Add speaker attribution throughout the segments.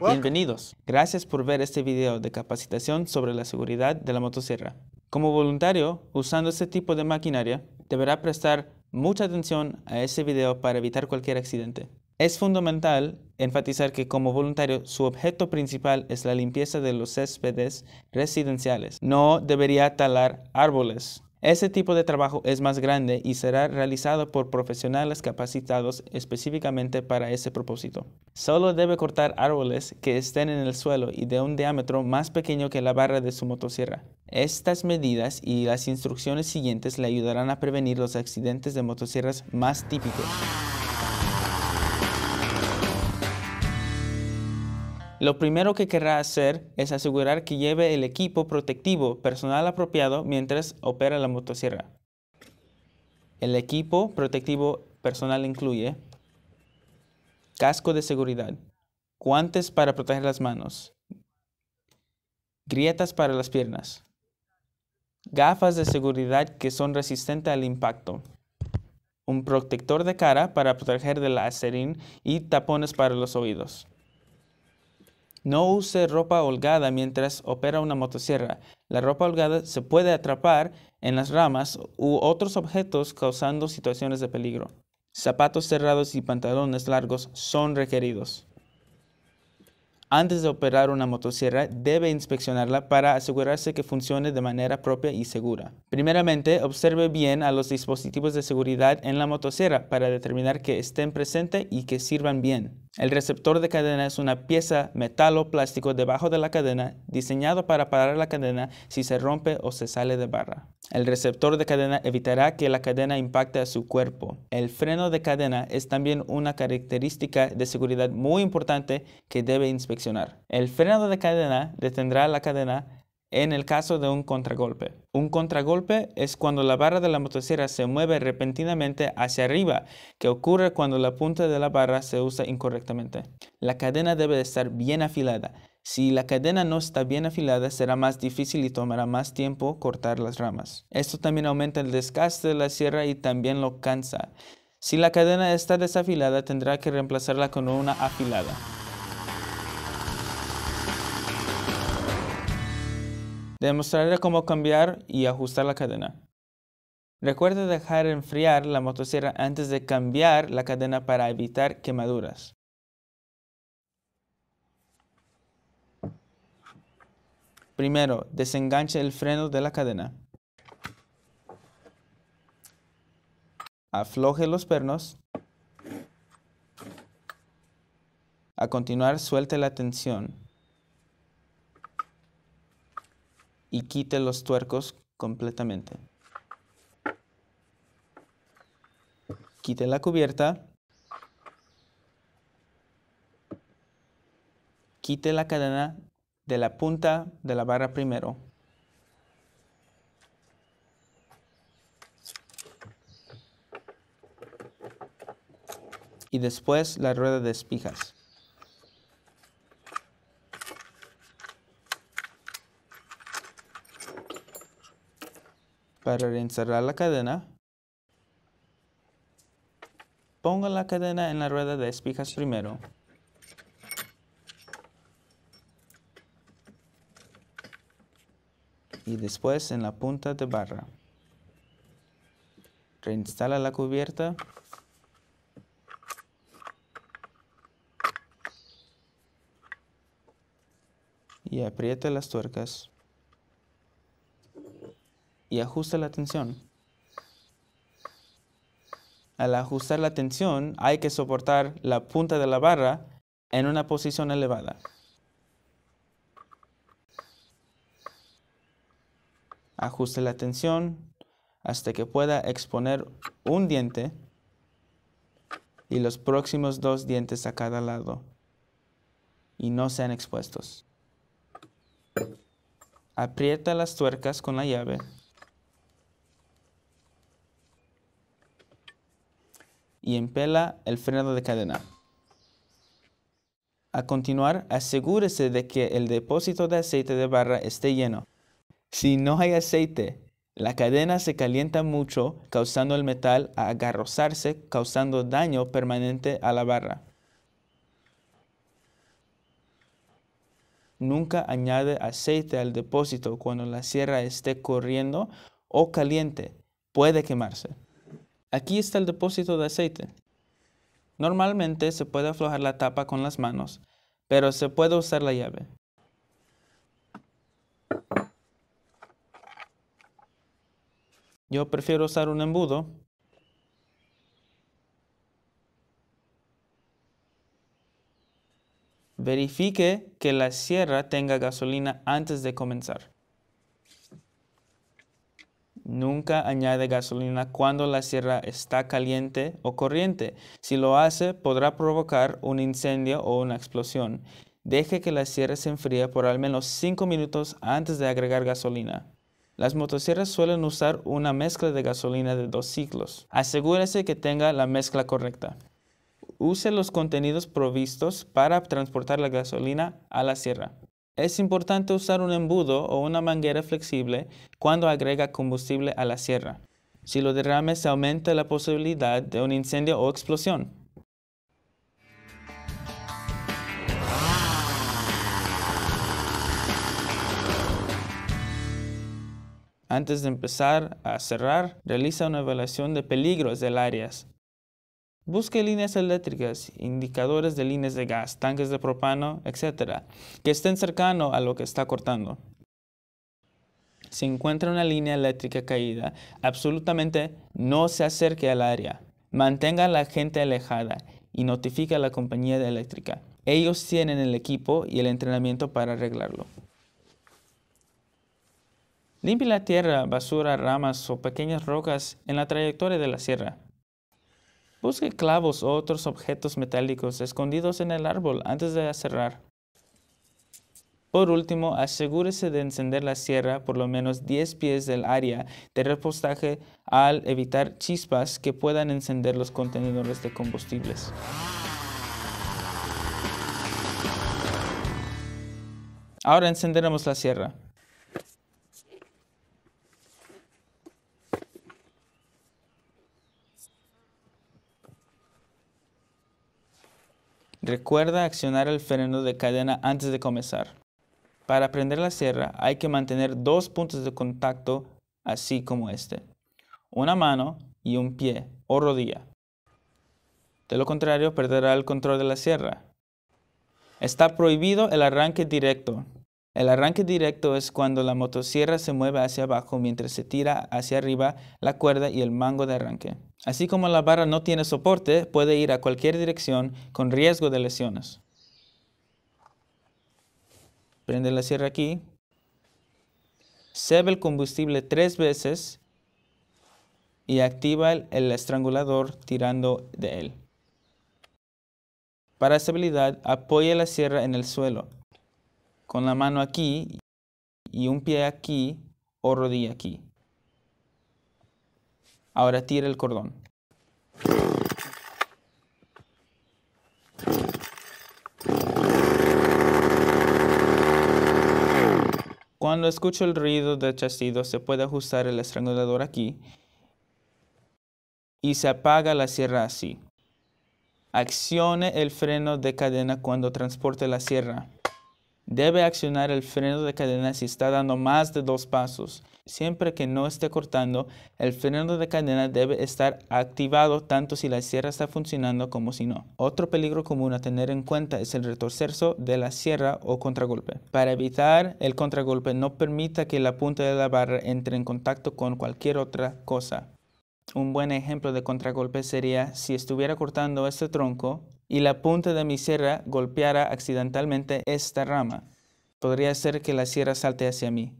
Speaker 1: Bienvenidos. Gracias por ver este video de capacitación sobre la seguridad de la motosierra. Como voluntario, usando este tipo de maquinaria, deberá prestar mucha atención a este video para evitar cualquier accidente. Es fundamental enfatizar que como voluntario su objeto principal es la limpieza de los céspedes residenciales. No debería talar árboles, ese tipo de trabajo es más grande y será realizado por profesionales capacitados específicamente para ese propósito. Solo debe cortar árboles que estén en el suelo y de un diámetro más pequeño que la barra de su motosierra. Estas medidas y las instrucciones siguientes le ayudarán a prevenir los accidentes de motosierras más típicos. Lo primero que querrá hacer es asegurar que lleve el equipo protectivo personal apropiado mientras opera la motosierra. El equipo protectivo personal incluye casco de seguridad, guantes para proteger las manos, grietas para las piernas, gafas de seguridad que son resistentes al impacto, un protector de cara para proteger del acerín y tapones para los oídos. No use ropa holgada mientras opera una motosierra. La ropa holgada se puede atrapar en las ramas u otros objetos causando situaciones de peligro. Zapatos cerrados y pantalones largos son requeridos. Antes de operar una motosierra, debe inspeccionarla para asegurarse que funcione de manera propia y segura. Primeramente, observe bien a los dispositivos de seguridad en la motosierra para determinar que estén presentes y que sirvan bien. El receptor de cadena es una pieza metal o plástico debajo de la cadena diseñado para parar la cadena si se rompe o se sale de barra. El receptor de cadena evitará que la cadena impacte a su cuerpo. El freno de cadena es también una característica de seguridad muy importante que debe inspeccionar. El freno de cadena detendrá la cadena en el caso de un contragolpe. Un contragolpe es cuando la barra de la motosierra se mueve repentinamente hacia arriba, que ocurre cuando la punta de la barra se usa incorrectamente. La cadena debe estar bien afilada. Si la cadena no está bien afilada, será más difícil y tomará más tiempo cortar las ramas. Esto también aumenta el desgaste de la sierra y también lo cansa. Si la cadena está desafilada, tendrá que reemplazarla con una afilada. demostraré cómo cambiar y ajustar la cadena. Recuerde dejar enfriar la motosierra antes de cambiar la cadena para evitar quemaduras. Primero, desenganche el freno de la cadena. Afloje los pernos. A continuar, suelte la tensión. y quite los tuercos completamente. Quite la cubierta. Quite la cadena de la punta de la barra primero. Y después la rueda de espijas. Para reinsertar la cadena, ponga la cadena en la rueda de espijas primero. y después en la punta de barra. Reinstala la cubierta y aprieta las tuercas y ajuste la tensión. Al ajustar la tensión, hay que soportar la punta de la barra en una posición elevada. Ajuste la tensión hasta que pueda exponer un diente y los próximos dos dientes a cada lado y no sean expuestos. Aprieta las tuercas con la llave y empela el freno de cadena. A continuar, asegúrese de que el depósito de aceite de barra esté lleno. Si no hay aceite, la cadena se calienta mucho, causando el metal a agarrozarse, causando daño permanente a la barra. Nunca añade aceite al depósito cuando la sierra esté corriendo o caliente. Puede quemarse. Aquí está el depósito de aceite. Normalmente se puede aflojar la tapa con las manos, pero se puede usar la llave. Yo prefiero usar un embudo. Verifique que la sierra tenga gasolina antes de comenzar. Nunca añade gasolina cuando la sierra está caliente o corriente. Si lo hace, podrá provocar un incendio o una explosión. Deje que la sierra se enfríe por al menos 5 minutos antes de agregar gasolina. Las motosierras suelen usar una mezcla de gasolina de dos ciclos. Asegúrese que tenga la mezcla correcta. Use los contenidos provistos para transportar la gasolina a la sierra. Es importante usar un embudo o una manguera flexible cuando agrega combustible a la sierra. Si lo derrame se aumenta la posibilidad de un incendio o explosión. Antes de empezar a cerrar, realiza una evaluación de peligros del área. Busque líneas eléctricas, indicadores de líneas de gas, tanques de propano, etcétera, que estén cercano a lo que está cortando. Si encuentra una línea eléctrica caída, absolutamente no se acerque al área. Mantenga a la gente alejada y notifique a la compañía eléctrica. Ellos tienen el equipo y el entrenamiento para arreglarlo. Limpie la tierra, basura, ramas o pequeñas rocas en la trayectoria de la sierra. Busque clavos o otros objetos metálicos escondidos en el árbol antes de cerrar. Por último, asegúrese de encender la sierra por lo menos 10 pies del área de repostaje al evitar chispas que puedan encender los contenedores de combustibles. Ahora encenderemos la sierra. Recuerda accionar el freno de cadena antes de comenzar. Para prender la sierra hay que mantener dos puntos de contacto así como este. Una mano y un pie o rodilla. De lo contrario perderá el control de la sierra. Está prohibido el arranque directo. El arranque directo es cuando la motosierra se mueve hacia abajo mientras se tira hacia arriba la cuerda y el mango de arranque. Así como la barra no tiene soporte, puede ir a cualquier dirección con riesgo de lesiones. Prende la sierra aquí. Sebe el combustible tres veces y activa el, el estrangulador tirando de él. Para estabilidad, apoya la sierra en el suelo, con la mano aquí y un pie aquí o rodilla aquí. Ahora tira el cordón. Cuando escucho el ruido del chasido, se puede ajustar el estrangulador aquí y se apaga la sierra así. Accione el freno de cadena cuando transporte la sierra. Debe accionar el freno de cadena si está dando más de dos pasos. Siempre que no esté cortando, el freno de cadena debe estar activado tanto si la sierra está funcionando como si no. Otro peligro común a tener en cuenta es el retorcerso de la sierra o contragolpe. Para evitar el contragolpe, no permita que la punta de la barra entre en contacto con cualquier otra cosa. Un buen ejemplo de contragolpe sería si estuviera cortando este tronco y la punta de mi sierra golpeara accidentalmente esta rama, podría ser que la sierra salte hacia mí.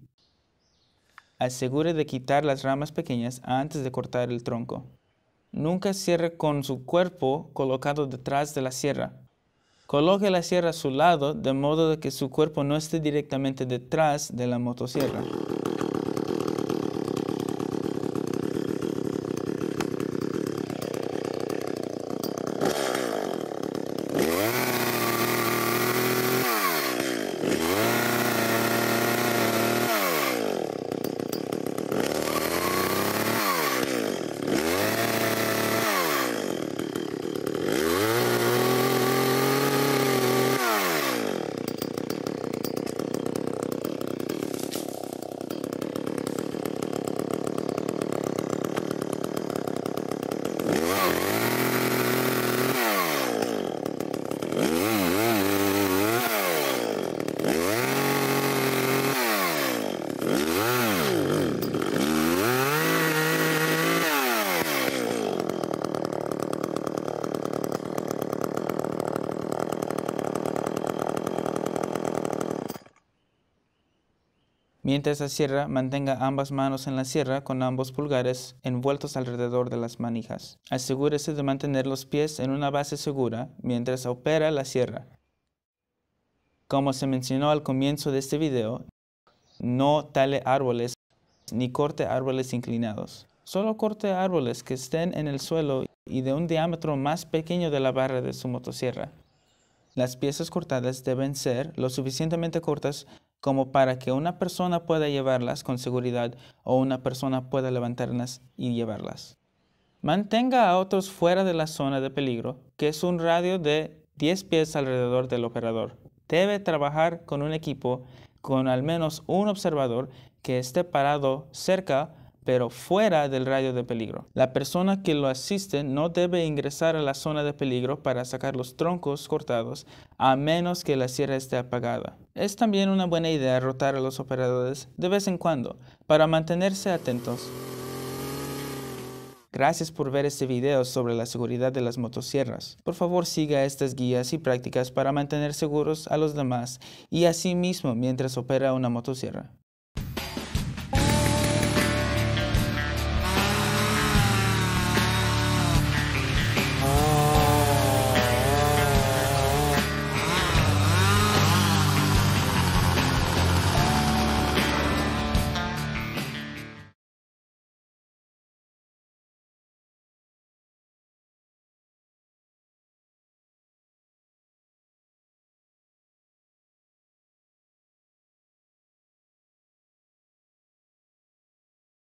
Speaker 1: Asegure de quitar las ramas pequeñas antes de cortar el tronco. Nunca cierre con su cuerpo colocado detrás de la sierra. Coloque la sierra a su lado de modo de que su cuerpo no esté directamente detrás de la motosierra. Mientras la sierra mantenga ambas manos en la sierra con ambos pulgares envueltos alrededor de las manijas. Asegúrese de mantener los pies en una base segura mientras opera la sierra. Como se mencionó al comienzo de este video, no tale árboles ni corte árboles inclinados. Solo corte árboles que estén en el suelo y de un diámetro más pequeño de la barra de su motosierra. Las piezas cortadas deben ser lo suficientemente cortas como para que una persona pueda llevarlas con seguridad o una persona pueda levantarlas y llevarlas. Mantenga a otros fuera de la zona de peligro, que es un radio de 10 pies alrededor del operador. Debe trabajar con un equipo con al menos un observador que esté parado cerca pero fuera del radio de peligro. La persona que lo asiste no debe ingresar a la zona de peligro para sacar los troncos cortados a menos que la sierra esté apagada. Es también una buena idea rotar a los operadores de vez en cuando para mantenerse atentos. Gracias por ver este video sobre la seguridad de las motosierras. Por favor siga estas guías y prácticas para mantener seguros a los demás y a sí mismo mientras opera una motosierra.